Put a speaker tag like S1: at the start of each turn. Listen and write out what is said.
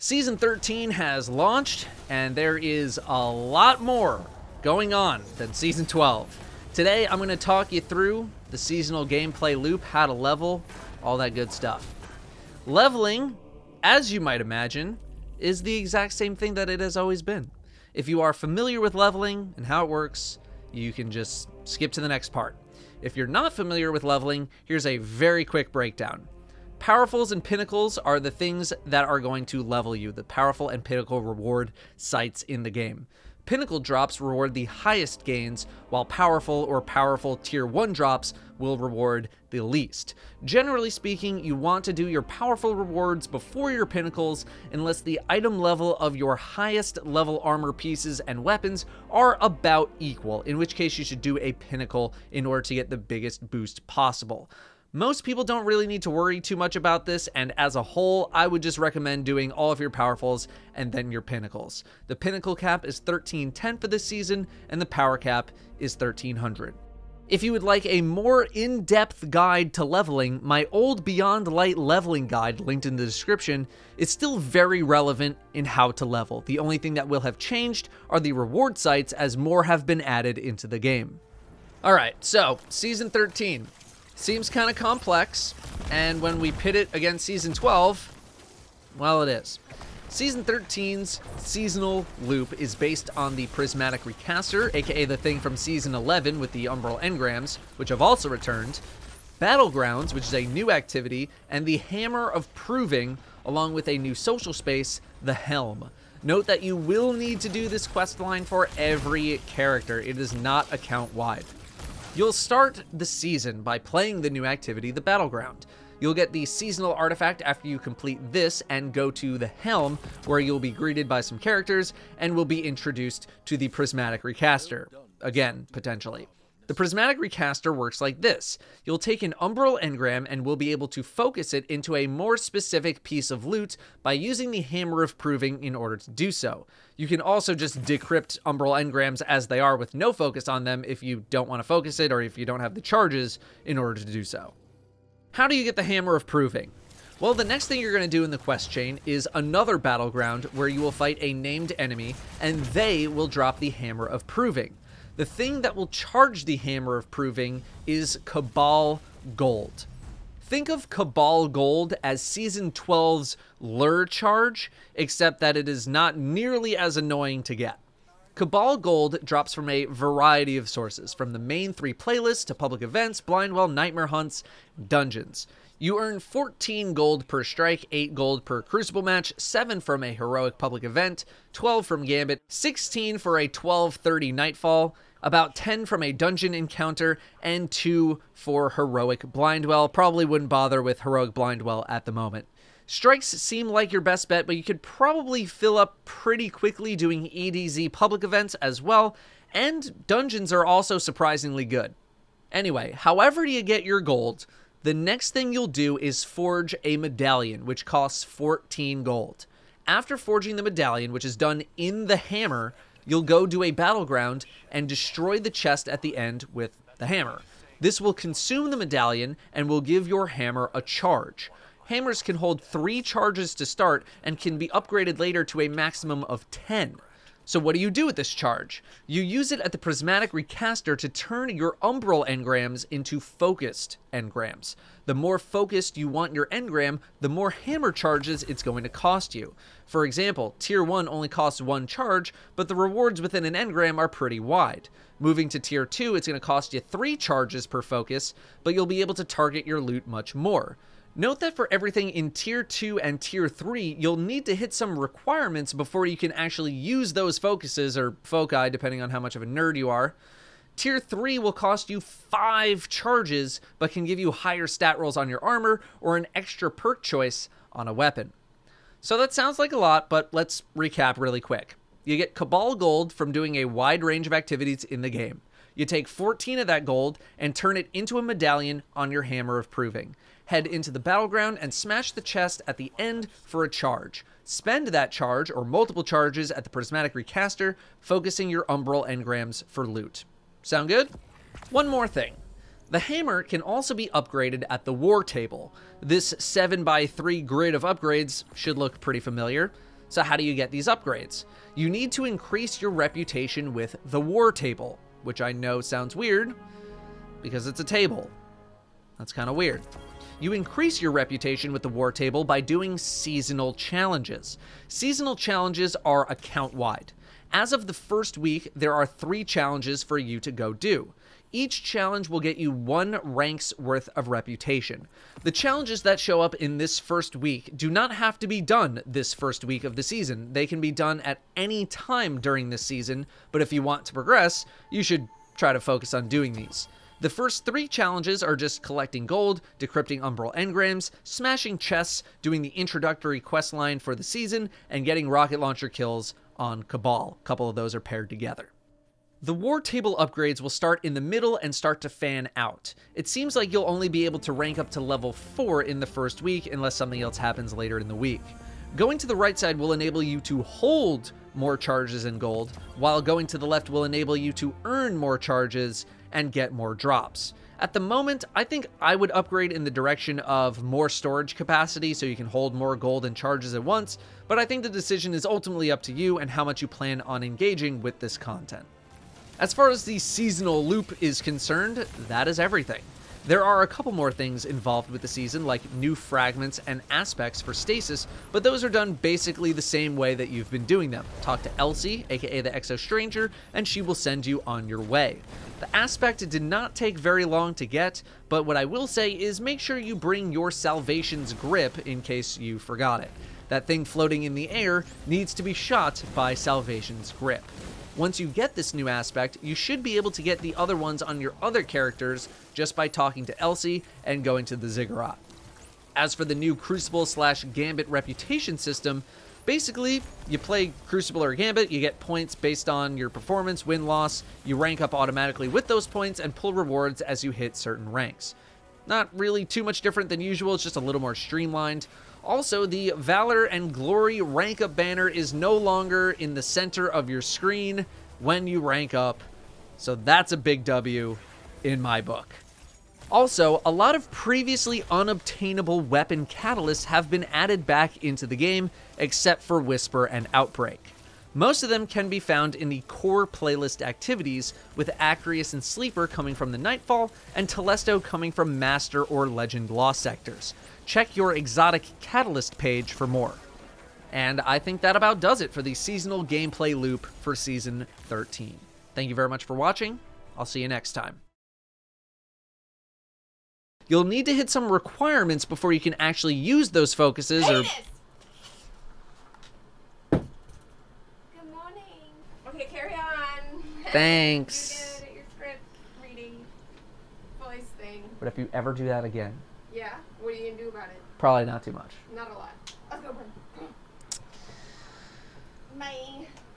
S1: Season 13 has launched, and there is a lot more going on than Season 12. Today, I'm going to talk you through the seasonal gameplay loop, how to level, all that good stuff. Leveling, as you might imagine, is the exact same thing that it has always been. If you are familiar with leveling and how it works, you can just skip to the next part. If you're not familiar with leveling, here's a very quick breakdown. Powerfuls and pinnacles are the things that are going to level you, the powerful and pinnacle reward sites in the game. Pinnacle drops reward the highest gains, while powerful or powerful tier 1 drops will reward the least. Generally speaking, you want to do your powerful rewards before your pinnacles unless the item level of your highest level armor pieces and weapons are about equal, in which case you should do a pinnacle in order to get the biggest boost possible. Most people don't really need to worry too much about this, and as a whole, I would just recommend doing all of your powerfuls and then your pinnacles. The pinnacle cap is 1310 for this season, and the power cap is 1300. If you would like a more in-depth guide to leveling, my old Beyond Light leveling guide, linked in the description, is still very relevant in how to level. The only thing that will have changed are the reward sites as more have been added into the game. Alright, so, Season 13 seems kind of complex, and when we pit it against Season 12, well, it is. Season 13's seasonal loop is based on the Prismatic Recaster, aka the thing from Season 11 with the Umbral Engrams, which have also returned, Battlegrounds, which is a new activity, and the Hammer of Proving, along with a new social space, the Helm. Note that you will need to do this quest line for every character. It is not account-wide. You'll start the season by playing the new activity, the Battleground. You'll get the seasonal artifact after you complete this and go to the Helm, where you'll be greeted by some characters and will be introduced to the Prismatic Recaster, again, potentially. The prismatic recaster works like this. You'll take an umbral engram and will be able to focus it into a more specific piece of loot by using the Hammer of Proving in order to do so. You can also just decrypt umbral engrams as they are with no focus on them if you don't want to focus it or if you don't have the charges in order to do so. How do you get the Hammer of Proving? Well, the next thing you're going to do in the quest chain is another battleground where you will fight a named enemy and they will drop the Hammer of Proving. The thing that will charge the Hammer of Proving is Cabal Gold. Think of Cabal Gold as Season 12's Lure Charge, except that it is not nearly as annoying to get. Cabal Gold drops from a variety of sources, from the main three playlists to public events, Blindwell, Nightmare Hunts, Dungeons. You earn 14 gold per strike, 8 gold per crucible match, 7 from a heroic public event, 12 from Gambit, 16 for a 1230 Nightfall, about 10 from a dungeon encounter, and 2 for Heroic Blindwell. Probably wouldn't bother with Heroic Blindwell at the moment. Strikes seem like your best bet, but you could probably fill up pretty quickly doing EDZ public events as well, and dungeons are also surprisingly good. Anyway, however you get your gold, the next thing you'll do is forge a medallion, which costs 14 gold. After forging the medallion, which is done in the hammer, You'll go to a battleground and destroy the chest at the end with the hammer. This will consume the medallion and will give your hammer a charge. Hammers can hold three charges to start and can be upgraded later to a maximum of 10. So what do you do with this charge? You use it at the prismatic recaster to turn your umbral engrams into focused engrams. The more focused you want your engram, the more hammer charges it's going to cost you. For example, tier 1 only costs one charge, but the rewards within an engram are pretty wide. Moving to tier 2, it's going to cost you three charges per focus, but you'll be able to target your loot much more. Note that for everything in Tier 2 and Tier 3, you'll need to hit some requirements before you can actually use those focuses, or foci, depending on how much of a nerd you are. Tier 3 will cost you 5 charges, but can give you higher stat rolls on your armor or an extra perk choice on a weapon. So that sounds like a lot, but let's recap really quick. You get Cabal Gold from doing a wide range of activities in the game. You take 14 of that gold and turn it into a medallion on your Hammer of Proving. Head into the battleground and smash the chest at the end for a charge. Spend that charge, or multiple charges, at the Prismatic Recaster, focusing your Umbral Engrams for loot. Sound good? One more thing. The hammer can also be upgraded at the war table. This 7x3 grid of upgrades should look pretty familiar. So how do you get these upgrades? You need to increase your reputation with the war table which I know sounds weird because it's a table. That's kind of weird. You increase your reputation with the war table by doing seasonal challenges. Seasonal challenges are account wide. As of the first week, there are three challenges for you to go do. Each challenge will get you one rank's worth of reputation. The challenges that show up in this first week do not have to be done this first week of the season. They can be done at any time during this season, but if you want to progress, you should try to focus on doing these. The first three challenges are just collecting gold, decrypting umbral engrams, smashing chests, doing the introductory quest line for the season, and getting rocket launcher kills on Cabal. A couple of those are paired together. The war table upgrades will start in the middle and start to fan out. It seems like you'll only be able to rank up to level 4 in the first week unless something else happens later in the week. Going to the right side will enable you to hold more charges and gold, while going to the left will enable you to earn more charges and get more drops. At the moment, I think I would upgrade in the direction of more storage capacity so you can hold more gold and charges at once, but I think the decision is ultimately up to you and how much you plan on engaging with this content. As far as the seasonal loop is concerned, that is everything. There are a couple more things involved with the season, like new fragments and aspects for stasis, but those are done basically the same way that you've been doing them. Talk to Elsie, aka the Exo Stranger, and she will send you on your way. The aspect did not take very long to get, but what I will say is make sure you bring your Salvation's Grip in case you forgot it. That thing floating in the air needs to be shot by Salvation's Grip. Once you get this new aspect, you should be able to get the other ones on your other characters just by talking to Elsie and going to the Ziggurat. As for the new Crucible slash Gambit reputation system, basically, you play Crucible or Gambit, you get points based on your performance, win, loss, you rank up automatically with those points, and pull rewards as you hit certain ranks. Not really too much different than usual, it's just a little more streamlined. Also, the Valor and Glory rank up banner is no longer in the center of your screen when you rank up. So that's a big W in my book. Also, a lot of previously unobtainable weapon catalysts have been added back into the game, except for Whisper and Outbreak. Most of them can be found in the core playlist activities, with Acreus and Sleeper coming from the Nightfall, and Telesto coming from Master or Legend Law sectors. Check your exotic catalyst page for more. And I think that about does it for the seasonal gameplay loop for Season 13. Thank you very much for watching. I'll see you next time. You'll need to hit some requirements before you can actually use those focuses or... Good morning. Okay, carry on. Thanks. But if you ever do that again, what are you gonna do about it? Probably not too much. Not a lot. Let's go, Bye.